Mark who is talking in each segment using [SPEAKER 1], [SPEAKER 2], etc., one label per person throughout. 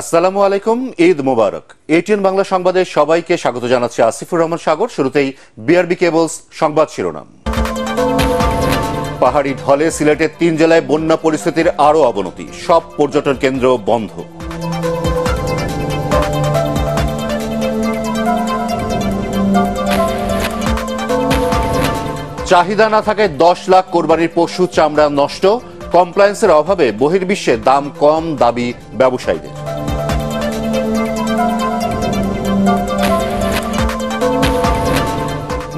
[SPEAKER 1] আসসালামু আলাইকুম ঈদ মুবারক এটিএন বাংলা সংবাদে সবাইকে স্বাগত জানাচ্ছি আসিফুর রহমান সাগর শুরুতেই বিআরবি কেবলস সংবাদ শিরোনাম পাহাড়ি ঢলে সিলেটের তিন জেলায় বন্যা পরিস্থিতির আরও অবনতি সব পর্যটন কেন্দ্র বন্ধ চাহিদা না থাকায় দশ লাখ কোরবানির পশু চামড়া নষ্ট কমপ্লায়েন্সের অভাবে বহির্বিশ্বে দাম কম দাবি ব্যবসায়ীদের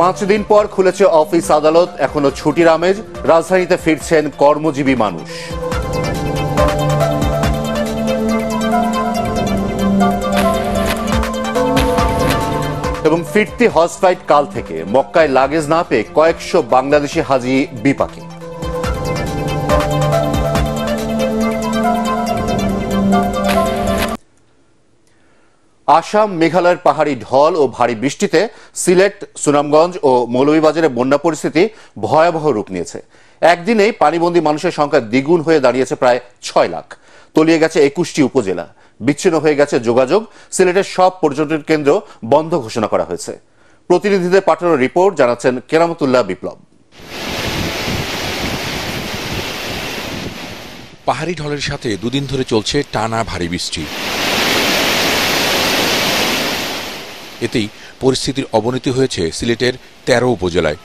[SPEAKER 1] পাঁচ দিন পর খুলেছে অফিস আদালত এখনো ছুটির আমেজ রাজধানীতে ফিরছেন কর্মজীবী মানুষ এবং ফিরতি হজ ফ্লাইট কাল থেকে মক্কায় লাগেজ না পেয়ে কয়েকশো বাংলাদেশি হাজি বিপাকে আসাম মেঘালয়ের পাহাড়ি ঢল ও ভারী বৃষ্টিতে সিলেট সুনামগঞ্জ ও মৌলভীবাজারের বন্যা পরিস্থিতি ভয়াবহ রূপ নিয়েছে একদিনেই পানিবন্দী মানুষের সংখ্যা দ্বিগুণ হয়ে দাঁড়িয়েছে প্রায় ছয় লাখ তলিয়ে গেছে একুশটি উপজেলা বিচ্ছিন্ন হয়ে গেছে যোগাযোগ সিলেটের সব পর্যটন কেন্দ্র বন্ধ ঘোষণা করা হয়েছে প্রতিনিধিদের পাঠানো রিপোর্ট জানাচ্ছেন কেরামতুল্লাহ বিপ্লব
[SPEAKER 2] পাহাড়ি ঢলের সাথে দুদিন ধরে চলছে টানা ভারী বৃষ্টি এতেই পরিস্থিতির অবনতি হয়েছে সিলেটের তেরো উপজেলায়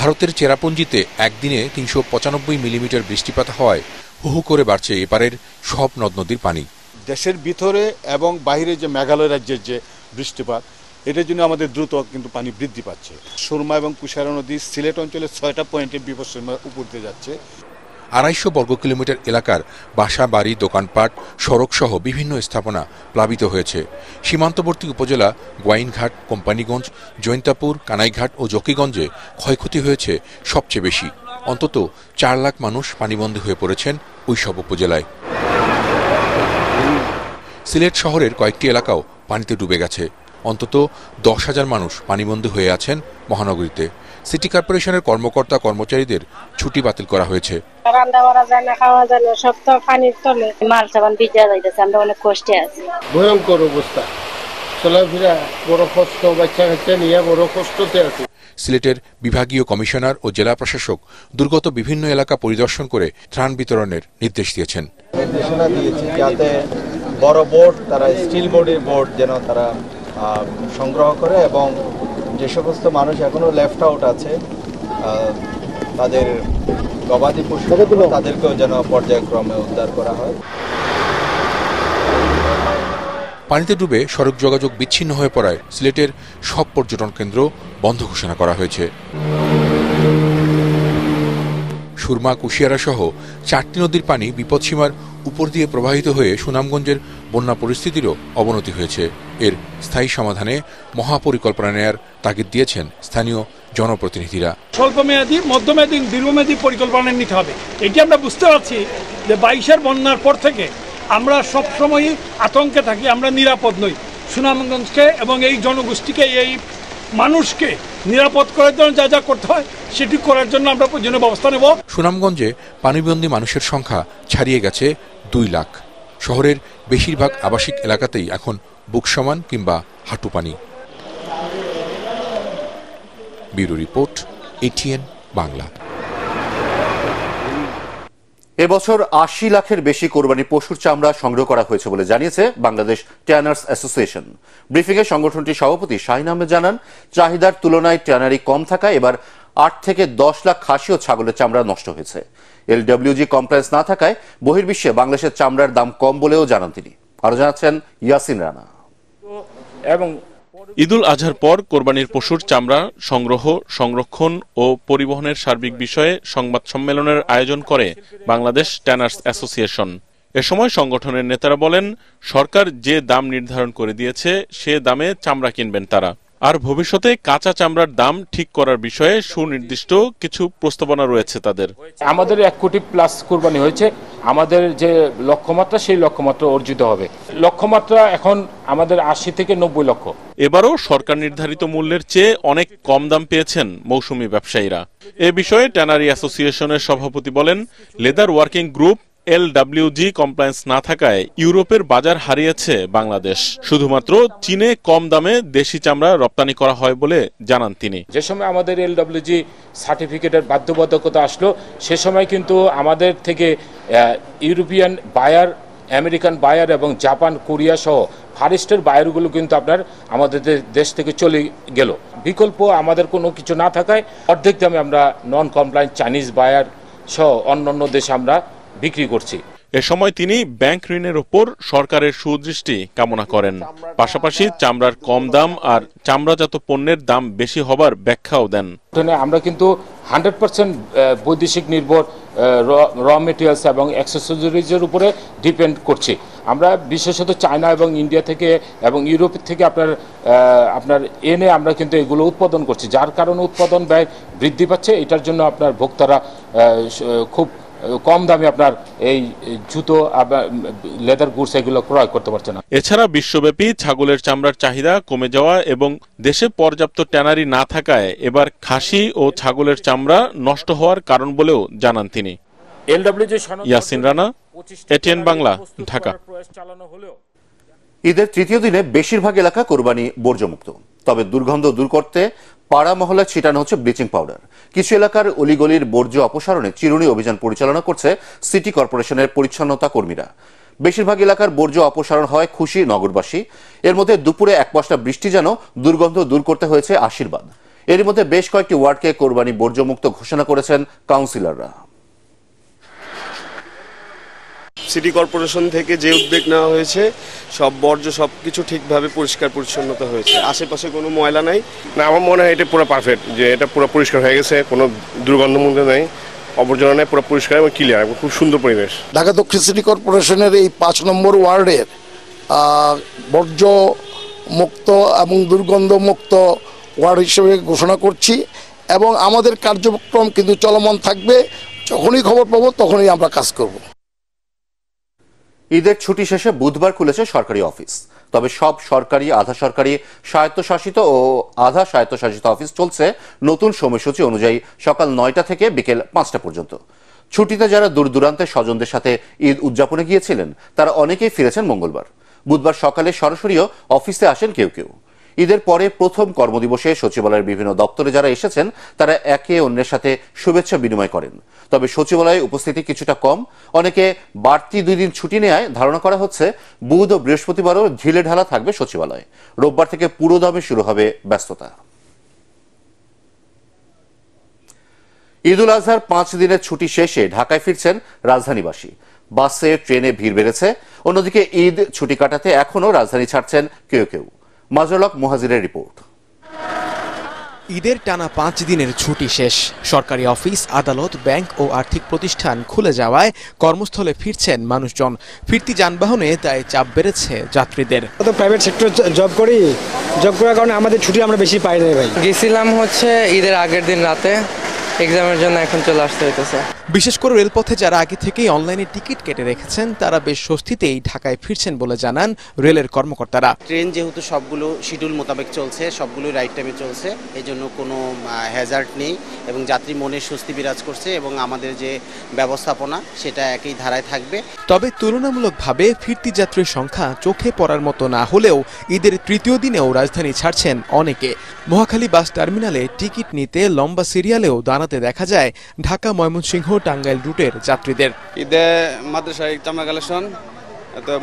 [SPEAKER 2] ভারতের চেরাপুঞ্জিতে একদিনে তিনশো পঁচানব্বই মিলিমিটার বৃষ্টিপাত হওয়ায় হুহু করে বাড়ছে এপারের সব নদ নদীর পানি
[SPEAKER 3] দেশের ভিতরে এবং বাইরে যে মেঘালয় রাজ্যের যে বৃষ্টিপাত এটার জন্য আমাদের দ্রুত কিন্তু পানি বৃদ্ধি পাচ্ছে সুরমা এবং কুশারা নদী সিলেট অঞ্চলে ছয়টা পয়েন্টে বিপদ উপর দিয়ে যাচ্ছে
[SPEAKER 2] আড়াইশো বর্গ কিলোমিটার এলাকার বাসা বাড়ি দোকানপাট সড়কসহ বিভিন্ন স্থাপনা প্লাবিত হয়েছে সীমান্তবর্তী উপজেলা গোয়াইনঘাট কোম্পানিগঞ্জ জৈন্তাপুর কানাইঘাট ও জকিগঞ্জে ক্ষয়ক্ষতি হয়েছে সবচেয়ে বেশি অন্তত চার লাখ মানুষ পানিবন্দী হয়ে পড়েছেন ওইসব উপজেলায় সিলেট শহরের কয়েকটি এলাকাও পানিতে ডুবে গেছে অন্তত দশ হাজার মানুষ পানিবন্দী হয়ে আছেন মহানগরীতে সিটি কর্পোরেশনের কর্মকর্তা কর্মচারীদের ছুটি বাতিল করা হয়েছে
[SPEAKER 1] সিলেটের বিভাগীয়
[SPEAKER 2] কমিশনার ও জেলা প্রশাসক দুর্গত বিভিন্ন এলাকা পরিদর্শন করে ত্রাণ বিতরণের নির্দেশ দিয়েছেন
[SPEAKER 3] নির্দেশনা দিয়েছে যাতে বড় বোর্ড তারা স্টিল বোর্ডের বোর্ড যেন তারা সংগ্রহ করে এবং যে সমস্ত মানুষ এখনও লেফট আউট আছে তাদের গবাদি পশু তাদেরকেও যেন পর্যায়ক্রমে
[SPEAKER 4] উদ্ধার করা হয়
[SPEAKER 2] পানিতে ডুবে সড়ক যোগাযোগ বিচ্ছিন্ন হয়ে পড়ায় সিলেটের সব পর্যটন কেন্দ্র বন্ধ ঘোষণা করা হয়েছে সুরমা কুশিয়ারা সহ চারটি নদীর পানি বিপদসীমার উপর দিয়ে প্রবাহিত হয়ে সুনামগঞ্জের বন্যা পরিস্থিতিরও অবনতি হয়েছে এর স্থায়ী সমাধানে মহাপরিকল্পনা নেয়ার তাগিদ দিয়েছেন স্থানীয় জনপ্রতিনিধিরা স্বল্পমেয়াদী মধ্যমেয়াদী দীর্ঘমেয়াদী পরিকল্পনা নিতে হবে এটি আমরা বুঝতে পারছি যে বাইশের বন্যার পর থেকে আমরা সবসময়ই আতঙ্কে থাকি আমরা নিরাপদ নই সুনামগঞ্জকে এবং এই জনগোষ্ঠীকে এই মানুষকে নিরাপদ করার জন্য যা যা করতে হয় সেটি করার জন্য আমরা প্রয়োজনীয় ব্যবস্থা নেব সুনামগঞ্জে পানিবন্দী মানুষের সংখ্যা ছাড়িয়ে গেছে দুই লাখ শহরের বেশিরভাগ আবাসিক এলাকাতেই এখন বুক সমান কিংবা হাঁটু পানি ব্যুরো রিপোর্ট
[SPEAKER 1] এটিএন বাংলা এবছর আশি লাখের বেশি কোরবানি পশুর চামড়া সংগ্রহ করা হয়েছে বলে জানিয়েছে বাংলাদেশ ট্যানার্স অ্যাসোসিয়েশন এ সংগঠনটির সভাপতি শাহিন আহমেদ জানান চাহিদার তুলনায় ট্যানারি কম থাকায় এবার আট থেকে দশ লাখ খাসি ও ছাগলের চামড়া নষ্ট হয়েছে এলডব্লিউজি কমপ্লেন্স না থাকায় বহির্বিশ্বে বাংলাদেশের চামড়ার দাম কম বলেও জানান তিনি আরও জানাচ্ছেন ইয়াসিন রানা
[SPEAKER 5] এবং ঈদুল আজহার পর কোরবানির পশুর চামড়া সংগ্রহ সংরক্ষণ ও পরিবহনের সার্বিক বিষয়ে সংবাদ সম্মেলনের আয়োজন করে বাংলাদেশ ট্যানার্স অ্যাসোসিয়েশন এ সময় সংগঠনের নেতারা বলেন সরকার যে দাম নির্ধারণ করে দিয়েছে সে দামে চামড়া কিনবেন তারা আর ভবিষ্যতে কাঁচা চামড়ার দাম ঠিক করার বিষয়ে
[SPEAKER 6] সুনির্দিষ্ট কিছু প্রস্তাবনা রয়েছে তাদের আমাদের এক কোটি প্লাস কোরবানি হয়েছে আমাদের যে লক্ষ্যমাত্রা সেই লক্ষ্যমাত্রা অর্জিত হবে লক্ষ্যমাত্রা এখন আমাদের আশি থেকে নব্বই লক্ষ
[SPEAKER 5] এবারও সরকার নির্ধারিত মূল্যের চেয়ে অনেক কম দাম পেয়েছেন মৌসুমি ব্যবসায়ীরা এ বিষয়ে ট্যানারি অ্যাসোসিয়েশনের সভাপতি বলেন leather working group LWG compliance না থাকায় ইউরোপের বাজার হারিয়েছে বাংলাদেশ শুধুমাত্র চীনে কম দামে দেশি চামড়া রপ্তানি করা হয় বলে জানান তিনি
[SPEAKER 6] যে সময় আমাদের এলডাব্লিউজি সার্টিফিকেটের বাধ্যবাধকতা আসলো সে সময় কিন্তু আমাদের থেকে ইউরোপিয়ান বায়ার আমেরিকান বায়ার এবং জাপান কোরিয়া সহ ফারেস্টের বায়ারগুলো কিন্তু আপনার আমাদের দেশ থেকে চলে গেল বিকল্প আমাদের কোনো কিছু না থাকায় অর্ধেক দামে আমরা নন কমপ্লায়েন্ট চাইনিজ বায়ার সহ অন্য অন্য দেশে আমরা বিক্রি করছি
[SPEAKER 5] এ সময় তিনি ব্যাংক ঋণের ওপর সরকারের সুদৃষ্টি কামনা করেন পাশাপাশি চামড়ার কম দাম আর চামড়াজাত পণ্যের দাম বেশি হবার ব্যাখ্যাও দেন
[SPEAKER 6] আমরা কিন্তু হান্ড্রেড পার্সেন্ট বৈদেশিক নির্ভর র মেটেরিয়ালস এবং অ্যাক্সেসরিজের উপরে ডিপেন্ড করছি আমরা বিশেষত চায়না এবং ইন্ডিয়া থেকে এবং ইউরোপ থেকে আপনার আপনার এনে আমরা কিন্তু এগুলো উৎপাদন করছি যার কারণে উৎপাদন ব্যয় বৃদ্ধি পাচ্ছে এটার জন্য আপনার ভোক্তারা খুব কম দামে আপনার এই জুতো লেদার গুডস এগুলো ক্রয় করতে পারছে না
[SPEAKER 5] এছাড়া বিশ্বব্যাপী ছাগলের চামড়ার চাহিদা কমে যাওয়া এবং দেশে পর্যাপ্ত ট্যানারি না থাকায় এবার খাসি ও ছাগলের চামড়া নষ্ট হওয়ার কারণ বলেও জানান তিনি ইয়াসিন রানা
[SPEAKER 1] এটিএন বাংলা ঢাকা ঈদের তৃতীয় দিনে বেশিরভাগ এলাকা কোরবানি বর্জ্যমুক্ত তবে দুর্গন্ধ দূর করতে পাড়া মহলে ছিটানো হচ্ছে ব্লিচিং পাউডার কিছু এলাকার অলিগলির বর্জ্য অপসারণে চিরুনি অভিযান পরিচালনা করছে সিটি কর্পোরেশনের পরিচ্ছন্নতা কর্মীরা বেশিরভাগ এলাকার বর্জ্য অপসারণ হয় খুশি নগরবাসী এর মধ্যে দুপুরে এক পশলা বৃষ্টি যেন দুর্গন্ধ দূর করতে হয়েছে আশীর্বাদ এর মধ্যে বেশ কয়েকটি ওয়ার্ডকে কোরবানি বর্জ্যমুক্ত ঘোষণা করেছেন কাউন্সিলররা
[SPEAKER 4] সিটি কর্পোরেশন থেকে যে উদ্যোগ নেওয়া হয়েছে সব বর্জ্য সব কিছু ঠিকভাবে পরিষ্কার পরিচ্ছন্নতা হয়েছে আশেপাশে কোনো ময়লা নাই না আমার মনে হয় এটা পুরো পারফেক্ট যে এটা পুরো পরিষ্কার হয়ে
[SPEAKER 5] গেছে কোনো দুর্গন্ধমুন্ধ নেই আবর্জনা নেই পুরো পরিষ্কার এবং ক্লিয়ার এবং খুব সুন্দর পরিবেশ
[SPEAKER 1] ঢাকা দক্ষিণ সিটি কর্পোরেশনের এই পাঁচ নম্বর ওয়ার্ডের বর্জ্য মুক্ত এবং দুর্গন্ধ মুক্ত ওয়ার্ড হিসেবে ঘোষণা করছি এবং আমাদের কার্যক্রম কিন্তু চলমান থাকবে যখনই খবর পাবো তখনই আমরা কাজ করব ঈদের ছুটি শেষে বুধবার খুলেছে সরকারি অফিস তবে সব সরকারি আধা সরকারি স্বায়ত্তশাসিত ও আধা স্বায়ত্তশাসিত অফিস চলছে নতুন সময়সূচি অনুযায়ী সকাল নয়টা থেকে বিকেল পাঁচটা পর্যন্ত ছুটিতে যারা দূর দূরান্তে স্বজনদের সাথে ঈদ উদযাপনে গিয়েছিলেন তারা অনেকেই ফিরেছেন মঙ্গলবার বুধবার সকালে সরাসরিও অফিসে আসেন কেউ কেউ ঈদের পরে প্রথম কর্মদিবসে সচিবালয়ের বিভিন্ন দপ্তরে যারা এসেছেন তারা একে অন্যের সাথে শুভেচ্ছা বিনিময় করেন তবে সচিবালয়ে উপস্থিতি কিছুটা কম অনেকে বাড়তি দুই দিন ছুটি নেয় ধারণা করা হচ্ছে বুধ ও বৃহস্পতিবারও ঢিলে ঢালা থাকবে সচিবালয় রোববার থেকে পুরো দমে শুরু হবে ব্যস্ততা ঈদুল আজহার পাঁচ দিনের ছুটি শেষে ঢাকায় ফিরছেন রাজধানীবাসী বাসে ট্রেনে ভিড় বেড়েছে অন্যদিকে ঈদ ছুটি কাটাতে এখনও রাজধানী ছাড়ছেন কেউ কেউ মাজলক মুহাজিরের রিপোর্ট
[SPEAKER 4] ঈদের টানা পাঁচ দিনের ছুটি শেষ সরকারি অফিস আদালত ব্যাংক ও আর্থিক প্রতিষ্ঠান খুলে যাওয়ায় কর্মস্থলে ফিরছেন মানুষজন ফিরতি যানবাহনে তাই চাপ বেড়েছে যাত্রীদের তো প্রাইভেট সেক্টর জব করি জব করার কারণে আমাদের ছুটি আমরা বেশি পাই না ভাই গেছিলাম হচ্ছে ঈদের আগের দিন রাতে এক্সামের জন্য এখন চলে আসতে হইতেছে বিশেষ করে রেলপথে যারা আগে থেকেই অনলাইনে টিকিট কেটে রেখেছেন তারা বেশ স্বস্তিতেই ঢাকায় ফিরছেন বলে জানান রেলের কর্মকর্তারা ট্রেন যেহেতু
[SPEAKER 3] সবগুলো শিডিউল মোতাবেক চলছে সবগুলো রাইট টাইমে চলছে এই জন্য কোনো হ্যাজার্ট নেই এবং যাত্রী মনে স্বস্তি বিরাজ করছে এবং আমাদের যে ব্যবস্থাপনা সেটা একই ধারায় থাকবে
[SPEAKER 4] তবে তুলনামূলকভাবে ফিরতি যাত্রীর সংখ্যা চোখে পড়ার মতো না হলেও ঈদের তৃতীয় দিনেও রাজধানী ছাড়ছেন অনেকে মহাখালী বাস টার্মিনালে টিকিট নিতে লম্বা সিরিয়ালেও দাঁড়াতে তাতে দেখা যায় ঢাকা ময়মনসিংহ টাঙ্গাইল রুটের যাত্রীদের ঈদে মাদ্রাসায় চামড়া কালেকশন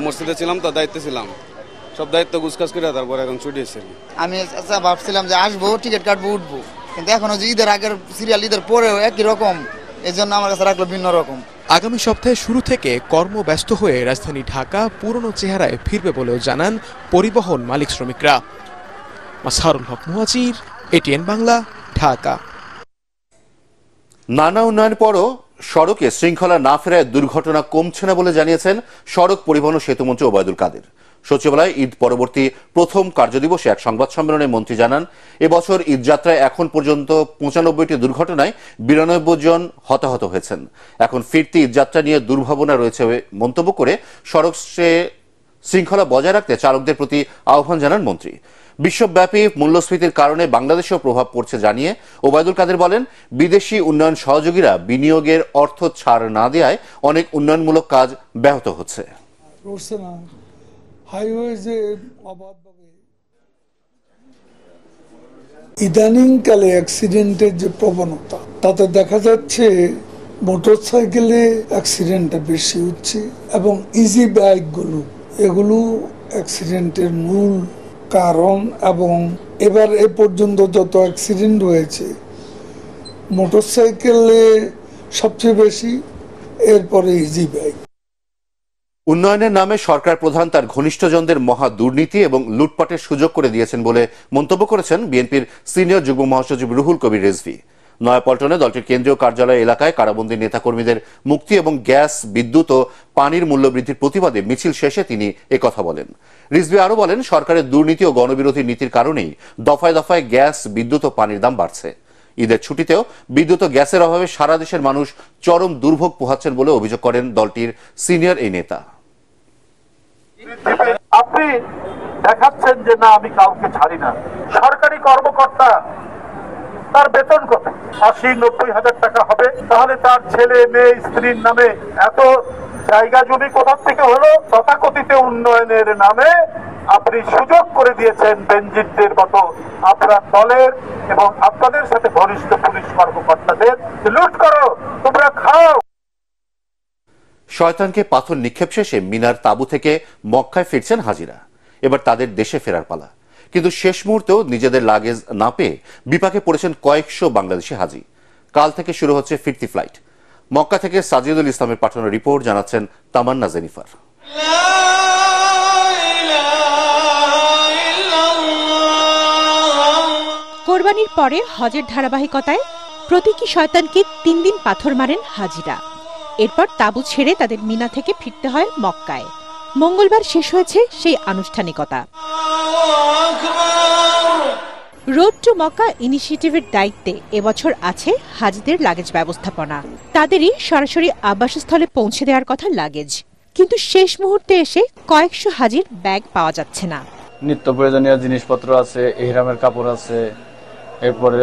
[SPEAKER 4] মসজিদে ছিলাম তো দায়িত্বে ছিলাম সব দায়িত্ব গুজকাজ করে তারপর এখন ছুটি এসেছিল
[SPEAKER 1] আমি আচ্ছা ভাবছিলাম যে আসবো টিকিট কাটবো উঠবো কিন্তু এখনো যে ঈদের আগের সিরিয়াল ঈদের পরেও একই রকম এজন্য আমার কাছে রাখলো ভিন্ন
[SPEAKER 4] রকম আগামী সপ্তাহে শুরু থেকে কর্মব্যস্ত হয়ে রাজধানী ঢাকা পুরনো চেহারায় ফিরবে বলেও জানান পরিবহন মালিক শ্রমিকরা মাসারুল হক মুহাজির এটিএন বাংলা ঢাকা
[SPEAKER 1] নানা উন্নয়ন পরও সড়কে শৃঙ্খলা না ফেরায় দুর্ঘটনা কমছে না বলে জানিয়েছেন সড়ক পরিবহন ও সেতুমন্ত্রী ওবায়দুল কাদের সচিবালয় ঈদ পরবর্তী প্রথম কার্যদিবসে এক সংবাদ সম্মেলনে মন্ত্রী জানান এবছর ঈদযাত্রায় এখন পর্যন্ত পঁচানব্বইটি দুর্ঘটনায় বিরানব্বই জন হতাহত হয়েছেন এখন ফিরতি ঈদযাত্রা নিয়ে দুর্ভাবনা রয়েছে মন্তব্য করে সড়ক শৃঙ্খলা বজায় রাখতে চালকদের প্রতি আহ্বান জানান মন্ত্রী বিশ্বব্যাপী মূল্যস্ফীতির কারণে বাংলাদেশেও প্রভাব পড়ছে জানিয়ে ওবায়দুল কাদের বলেন বিদেশি উন্নয়ন সহযোগীরা বিনিয়োগের অর্থ ছাড় না দেওয়ায় অনেক উন্নয়নমূলক কাজ ব্যাহত হচ্ছে
[SPEAKER 2] ইদানিংকালে অ্যাক্সিডেন্টের যে প্রবণতা তাতে দেখা যাচ্ছে মোটরসাইকেলে অ্যাক্সিডেন্টটা বেশি হচ্ছে এবং ইজি বাইকগুলো এগুলো অ্যাক্সিডেন্টের মূল কারণ এবং এবার এ পর্যন্ত যত অ্যাক্সিডেন্ট হয়েছে মোটরসাইকেলে সবচেয়ে বেশি এরপরে ইজি বাইক
[SPEAKER 1] উন্নয়নের নামে সরকার প্রধান তার ঘনিষ্ঠজনদের মহা দুর্নীতি এবং লুটপাটের সুযোগ করে দিয়েছেন বলে মন্তব্য করেছেন বিএনপির সিনিয়র যুগ্ম মহাসচিব রুহুল কবির রেজভি নয়াপল্টনে দলটির কেন্দ্রীয় কার্যালয় এলাকায় কারাবন্দী নেতাকর্মীদের মুক্তি এবং গ্যাস বিদ্যুৎ ও পানির মূল্যবৃদ্ধির প্রতিবাদে মিছিল শেষে তিনি কথা বলেন রিজভি আরও বলেন সরকারের দুর্নীতি ও গণবিরোধী নীতির কারণেই দফায় দফায় গ্যাস বিদ্যুৎ ও পানির দাম বাড়ছে ঈদের ছুটিতেও বিদ্যুৎ ও গ্যাসের অভাবে সারা দেশের মানুষ চরম দুর্ভোগ পোহাচ্ছেন বলে অভিযোগ করেন দলটির সিনিয়র এই নেতা
[SPEAKER 2] আপনি দেখাচ্ছেন যে না
[SPEAKER 3] আমি কাউকে ছাড়ি না সরকারি কর্মকর্তা তার বেতন কত আশি নব্বই হাজার টাকা হবে তাহলে তার ছেলে মেয়ে স্ত্রীর নামে এত জায়গা জমি কোথার থেকে হলো তথাকথিত উন্নয়নের নামে আপনি সুযোগ করে দিয়েছেন বেঞ্জিতদের মতো আপনার দলের এবং আপনাদের সাথে ঘনিষ্ঠ পুলিশ
[SPEAKER 1] কর্মকর্তাদের লুট করো তোমরা খাও শয়তানকে পাথর নিক্ষেপ শেষে মিনার তাবু থেকে মক্কায় ফিরছেন হাজিরা এবার তাদের দেশে ফেরার পালা কিন্তু শেষ মুহূর্তেও নিজেদের লাগেজ না পেয়ে বিপাকে পড়েছেন কয়েকশো বাংলাদেশি হাজি কাল থেকে শুরু হচ্ছে ফিরতি ফ্লাইট মক্কা থেকে সাজিদুল ইসলামের পাঠানো রিপোর্ট জানাচ্ছেন তামান্না
[SPEAKER 7] জেনিফার কোরবানির পরে হজের ধারাবাহিকতায় প্রতীকী শয়তানকে তিন দিন পাথর মারেন হাজিরা এরপর তাবু ছেড়ে তাদের মিনা থেকে ফিরতে হয় মক্কায় মঙ্গলবার শেষ হয়েছে সেই আনুষ্ঠানিকতা রোড টু মক্কা ইনিশিয়েটিভের দায়িত্বে এবছর আছে হাজিদের লাগেজ ব্যবস্থাপনা তাদেরই সরাসরি আবাসস্থলে পৌঁছে দেওয়ার কথা লাগেজ কিন্তু শেষ মুহূর্তে এসে কয়েকশো হাজির ব্যাগ পাওয়া যাচ্ছে না
[SPEAKER 2] নিত্য প্রয়োজনীয়
[SPEAKER 3] জিনিসপত্র আছে এহরামের কাপড় আছে এরপরে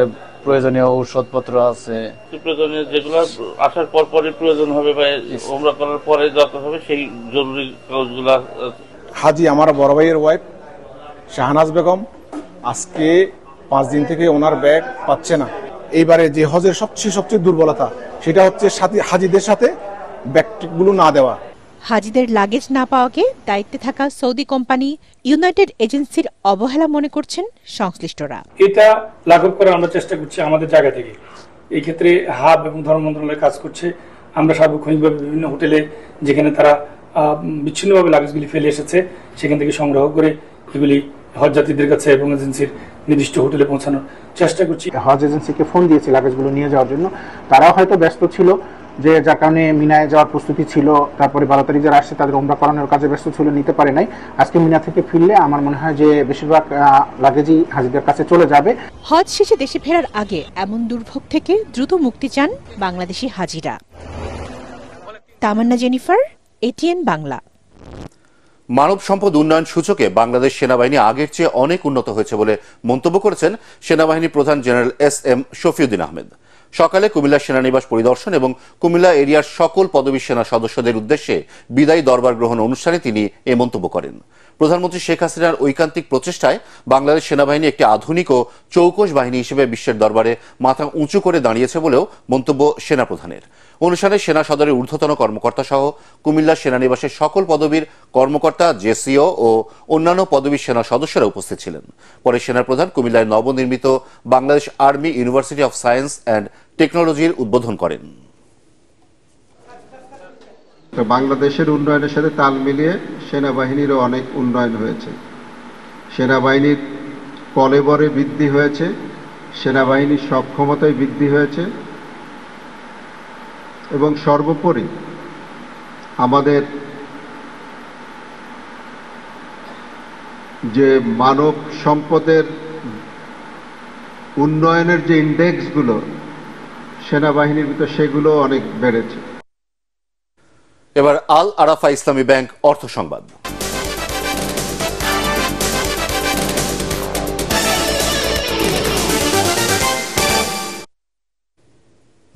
[SPEAKER 3] প্রয়োজনীয় ঔষধপত্র আছে
[SPEAKER 1] প্রয়োজনীয় যেগুলো আসার পর পরে প্রয়োজন হবে বা ওমরা করার পরে যত হবে সেই জরুরি
[SPEAKER 5] হাজি আমার বড় ভাইয়ের ওয়াইফ শাহনাজ বেগম আজকে পাঁচ দিন থেকে ওনার ব্যাগ পাচ্ছে না এইবারে যে হজের সবচেয়ে সবচেয়ে দুর্বলতা সেটা হচ্ছে হাজিদের সাথে ব্যাগগুলো না দেওয়া
[SPEAKER 7] হাজিদের লাগেজ না পাওয়াকে দায়িত্বে থাকা সৌদি কোম্পানি ইউনাইটেড এজেন্সির অবহেলা মনে করছেন সংশ্লিষ্টরা
[SPEAKER 6] এটা লাঘব করে আমরা চেষ্টা করছি আমাদের জায়গা থেকে এই ক্ষেত্রে হাব এবং ধর্ম মন্ত্রণালয় কাজ করছে আমরা সার্বক্ষণিকভাবে বিভিন্ন হোটেলে যেখানে তারা বিচ্ছিন্নভাবে লাগেজগুলি ফেলে এসেছে সেখান থেকে সংগ্রহ করে এগুলি হজযাত্রীদের
[SPEAKER 2] কাছে এবং এজেন্সির নির্দিষ্ট হোটেলে পৌঁছানোর চেষ্টা করছি হজ এজেন্সিকে ফোন দিয়েছি লাগেজগুলো নিয়ে যাওয়ার জন্য তারাও হয়তো ব্যস্ত ছিল যে যার কারণে মিনায় যাওয়ার প্রস্তুতি ছিল তারপরে বারো তারিখ
[SPEAKER 3] যারা আসছে তাদের ওমরা করানোর কাজে ব্যস্ত ছিল নিতে পারে নাই আজকে মিনা থেকে ফিরলে আমার মনে হয় যে বেশিরভাগ
[SPEAKER 2] লাগেজই হাজিদের কাছে চলে যাবে
[SPEAKER 7] হজ শেষে দেশে ফেরার আগে এমন দুর্ভোগ থেকে দ্রুত মুক্তি চান বাংলাদেশি হাজিরা তামান্না জেনিফার এটিএন বাংলা
[SPEAKER 1] মানব সম্পদ উন্নয়ন সূচকে বাংলাদেশ সেনাবাহিনী আগের চেয়ে অনেক উন্নত হয়েছে বলে মন্তব্য করেছেন সেনাবাহিনী প্রধান general S M Shafiuddin Ahmed সকালে কুমিল্লা সেনানিবাস পরিদর্শন এবং কুমিল্লা এরিয়ার সকল পদবী সেনা সদস্যদের উদ্দেশ্যে বিদায়ী দরবার গ্রহণ অনুষ্ঠানে তিনি এ মন্তব্য করেন প্রধানমন্ত্রী শেখ হাসিনার ঐকান্তিক প্রচেষ্টায় বাংলাদেশ সেনাবাহিনী একটি আধুনিক ও চৌকস বাহিনী হিসেবে বিশ্বের দরবারে মাথা উঁচু করে দাঁড়িয়েছে বলেও মন্তব্য সেনাপ্রধানের অনুষ্ঠানে সেনা সদরের ঊর্ধ্বতন কর্মকর্তা সহ কুমিল্লা সেনানিবাসের সকল পদবীর কর্মকর্তা জেসিও ও অন্যান্য পদবী সেনা সদস্যরা উপস্থিত ছিলেন পরে প্রধান কুমিল্লায় নবনির্মিত Bangladesh army university of science and টেকনোলজির উদ্বোধন করেন
[SPEAKER 3] বাংলাদেশের উন্নয়নের সাথে তাল মিলিয়ে সেনাবাহিনীরও অনেক উন্নয়ন হয়েছে সেনাবাহিনীর কলেবরে বৃদ্ধি হয়েছে সেনাবাহিনীর সক্ষমতায় বৃদ্ধি হয়েছে এবং সর্বোপরি আমাদের যে মানব সম্পদের উন্নয়নের যে ইন্ডেক্সগুলো
[SPEAKER 1] সেনাবাহিনীর ভিতরে সেগুলো অনেক বেড়েছে এবার আল আরাফা ইসলামী ব্যাংক অর্থ সংবাদ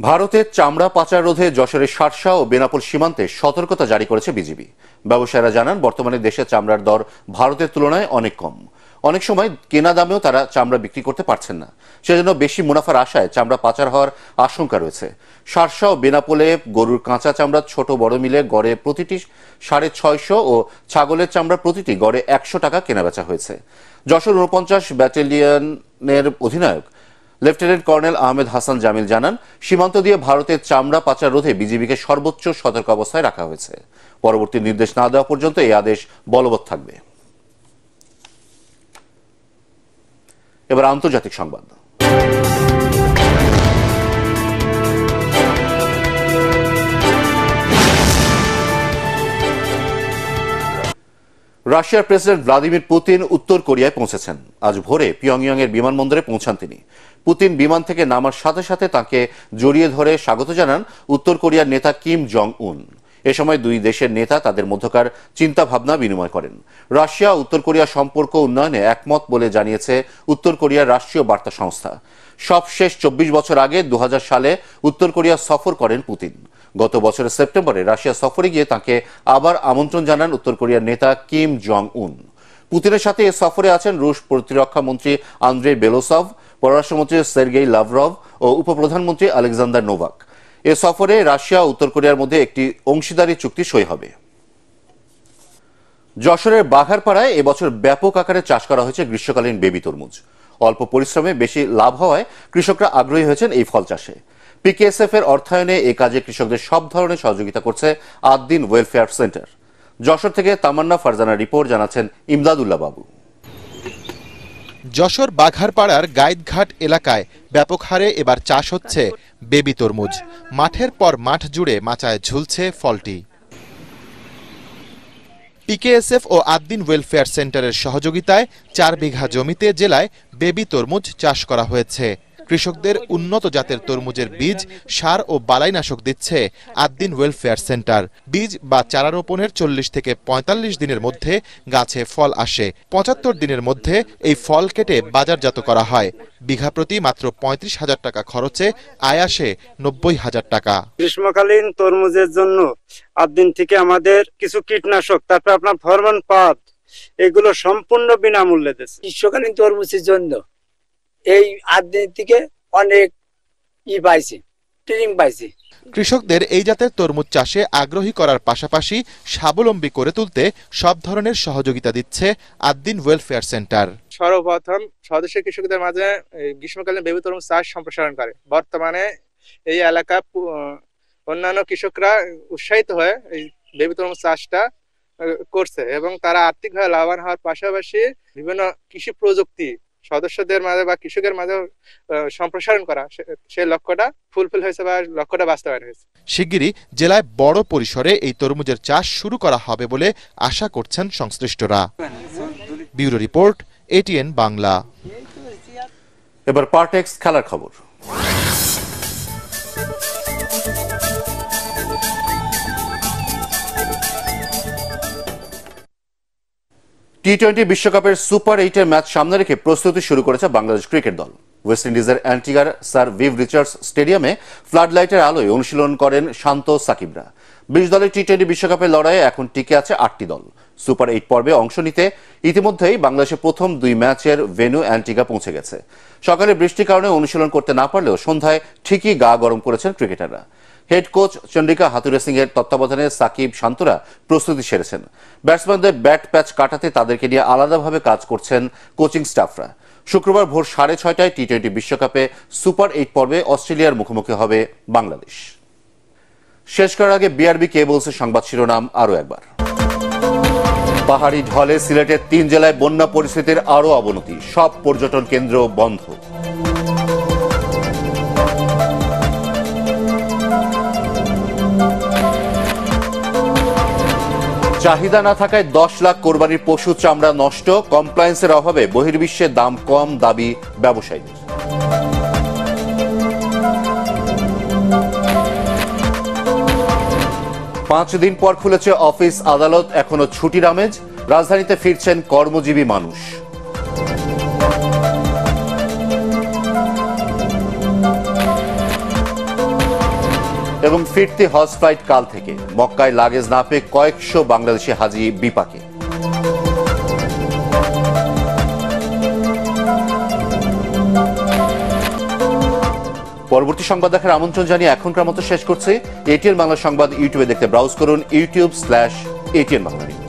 [SPEAKER 1] ভারতের চামড়া পাচার রোধে যশোরের সারসা ও বেনাপোল সীমান্তে সতর্কতা জারি করেছে বিজিবি ব্যবসায়ীরা জানান বর্তমানে দেশে চামড়ার দর ভারতের তুলনায় অনেক কম অনেক সময় কেনা দামেও তারা চামড়া বিক্রি করতে পারছেন না সেজন্য বেশি মুনাফার আশায় চামড়া পাচার হওয়ার আশঙ্কা রয়েছে সারসা ও বেনাপোলে গরুর কাঁচা চামড়া ছোট বড় মিলে গড়ে প্রতিটি সাড়ে ছয়শো ও ছাগলের চামড়া প্রতিটি গড়ে একশো টাকা কেনাবেচা হয়েছে যশোর উনপঞ্চাশ ব্যাটালিয়নের অধিনায়ক লেফটেন্যান্ট কর্নেল আহমেদ হাসান জামিল জানান সীমান্ত দিয়ে ভারতের চামড়া পাচার রোধে বিজিবিকে সর্বোচ্চ সতর্ক অবস্থায় রাখা হয়েছে পরবর্তী নির্দেশ না দেওয়া পর্যন্ত এই আদেশ বলবৎ থাকবে এবার আন্তর্জাতিক সংবাদ রাশিয়ার প্রেসিডেন্ট ভ্লাদিমির পুতিন উত্তর কোরিয়ায় পৌঁছেছেন আজ ভোরে পিয়ংয়ং এর বিমানবন্দরে পৌঁছান তিনি পুতিন বিমান থেকে নামার সাথে সাথে তাকে জড়িয়ে ধরে স্বাগত জানান উত্তর কোরিয়ার নেতা কিম জং উন এ সময় দুই দেশের নেতা তাদের মধ্যকার চিন্তাভাবনা বিনিময় করেন রাশিয়া উত্তর কোরিয়া সম্পর্ক উন্নয়নে একমত বলে জানিয়েছে উত্তর কোরিয়ার রাষ্ট্রীয় বার্তা সংস্থা সবশেষ চব্বিশ বছর আগে দু সালে উত্তর কোরিয়া সফর করেন পুতিন গত বছরের সেপ্টেম্বরে রাশিয়া সফরে গিয়ে তাকে আবার আমন্ত্রণ জানান উত্তর কোরিয়ার নেতা কিম জং উন পুতিনের সাথে এ সফরে আছেন রুশ প্রতিরক্ষা মন্ত্রী আন্দ্রে বেলোসভ পররাষ্ট্রমন্ত্রী সের্গেই লাভরভ ও উপপ্রধানমন্ত্রী আলেকজান্ডার নোভাক এ সফরে রাশিয়া উত্তর কোরিয়ার মধ্যে একটি অংশীদারি চুক্তি সই হবে যশোরের বাঘারপাড়ায় এবছর ব্যাপক আকারে চাষ করা হয়েছে গ্রীষ্মকালীন বেবি তরমুজ অল্প পরিশ্রমে বেশি লাভ হওয়ায় কৃষকরা আগ্রহী হয়েছেন এই ফল চাষে পিকেএসএফ এর অর্থায়নে এ কাজে কৃষকদের সব ধরনের সহযোগিতা করছে আদ্দিন ওয়েলফেয়ার সেন্টার যশোর থেকে তামান্না ফারজানা রিপোর্ট জানাচ্ছেন ইমদাদুল্লাহ বাবু
[SPEAKER 3] যশোর বাঘারপাড়ার গাইদঘাট এলাকায় ব্যাপক হারে এবার চাষ হচ্ছে বেবি তরমুজ মাঠের পর মাঠ জুড়ে মাচায় ঝুলছে ফলটি পিকেএসএফ ও আদ্দিন ওয়েলফেয়ার সেন্টারের সহযোগিতায় চার বিঘা জমিতে জেলায় বেবি তরমুজ চাষ করা হয়েছে কৃষকদের উন্নত জাতের তরমুজের বীজ সার ও বালাইনাশক দিচ্ছে আদ্দিন ওয়েলফেয়ার সেন্টার বীজ বা চারা রোপণের চল্লিশ থেকে পঁয়তাল্লিশ দিনের মধ্যে গাছে ফল আসে পঁচাত্তর দিনের মধ্যে এই ফল কেটে বাজারজাত করা হয় বিঘা প্রতি মাত্র পঁয়ত্রিশ হাজার টাকা খরচে আয় আসে নব্বই হাজার টাকা
[SPEAKER 6] গ্রীষ্মকালীন তরমুজের জন্য আদিন থেকে আমাদের কিছু কীটনাশক তারপর আপনার ফরমান পাত এগুলো সম্পূর্ণ বিনামূল্যে দেশ গ্রীষ্মকালীন
[SPEAKER 1] তরমুজের জন্য এই থেকে অনেক ই পাইছে
[SPEAKER 4] ট্রেনিং পাইছে
[SPEAKER 3] কৃষকদের এই জাতের তরমুজ চাষে আগ্রহী করার পাশাপাশি স্বাবলম্বী করে তুলতে সব ধরনের সহযোগিতা দিচ্ছে আদ্দিন ওয়েলফেয়ার সেন্টার সর্বপ্রথম সদস্য কৃষকদের মাঝে গ্রীষ্মকালীন বেবি তরমুজ চাষ সম্প্রসারণ করে বর্তমানে এই এলাকা অন্যান্য কৃষকরা উৎসাহিত হয়ে এই বেবি তরমুজ চাষটা করছে এবং তারা আর্থিকভাবে লাভবান হওয়ার পাশাপাশি বিভিন্ন কৃষি প্রযুক্তি সদস্যদের মাঝে বা কৃষকের মাঝে সম্প্রসারণ করা সেই লক্ষ্যটা ফুলফিল হয়েছে বা লক্ষ্যটা বাস্তবায়ন হয়েছে শিগগিরই জেলায় বড় পরিসরে এই তরমুজের চাষ শুরু করা হবে বলে আশা করছেন সংশ্লিষ্টরা বিউরো রিপোর্ট এটিএন
[SPEAKER 1] বাংলা এবার পার্টেক্স খেলার খবর টি টোয়েন্টি বিশ্বকাপের সুপার এইটের ম্যাচ সামনে রেখে প্রস্তুতি শুরু করেছে বাংলাদেশ ক্রিকেট দল ওয়েস্ট ইন্ডিজের অ্যান্টিগার স্যার ভিভ রিচার্ডস স্টেডিয়ামে ফ্লাডলাইটের আলোয় অনুশীলন করেন শান্ত সাকিবরা বিশ দলের টি টোয়েন্টি বিশ্বকাপের লড়াইয়ে এখন টিকে আছে আটটি দল সুপার এইট পর্বে অংশ নিতে ইতিমধ্যেই বাংলাদেশের প্রথম দুই ম্যাচের ভেনু অ্যান্টিগা পৌঁছে গেছে সকালে বৃষ্টির কারণে অনুশীলন করতে না পারলেও সন্ধ্যায় ঠিকই গা গরম করেছেন ক্রিকেটাররা head coach Chandika Hathurusingha এর তত্ত্বাবধানে সাকিব শান্তরা প্রস্তুতি সেরেছেন ব্যাটসম্যানদের ব্যাট প্যাচ কাটাতে তাদেরকে নিয়ে আলাদাভাবে কাজ করছেন কোচিং স্টাফরা শুক্রবার ভোর সাড়ে ছয়টায় টি টোয়েন্টি বিশ্বকাপে সুপার এইট পর্বে অস্ট্রেলিয়ার মুখোমুখি হবে বাংলাদেশ শেষ করার আগে বিআরবি কেবলসের সংবাদ শিরোনাম আরও একবার পাহাড়ি ঢলে সিলেটের তিন জেলায় বন্যা পরিস্থিতির আরও অবনতি সব পর্যটন কেন্দ্র বন্ধ চাহিদা না থাকায় দশ লাখ কোরবানির পশু চামড়া নষ্ট কমপ্লায়েন্সের অভাবে বহির্বিশ্বে দাম কম দাবি ব্যবসায়ীদের পাঁচ দিন পর খুলেছে অফিস আদালত এখনো ছুটির আমেজ রাজধানীতে ফিরছেন কর্মজীবী মানুষ এবং ফিরতি হজ ফ্লাইট কাল থেকে মক্কায় লাগেজ না পেয়ে কয়েকশো বাংলাদেশি হাজি বিপাকে পরবর্তী সংবাদ দেখার আমন্ত্রণ জানিয়ে এখনকার মতো শেষ করছে এটিএন বাংলা সংবাদ ইউটিউবে দেখতে ব্রাউজ করুন ইউটিউব স্ল্যাশ এটিএন বাংলা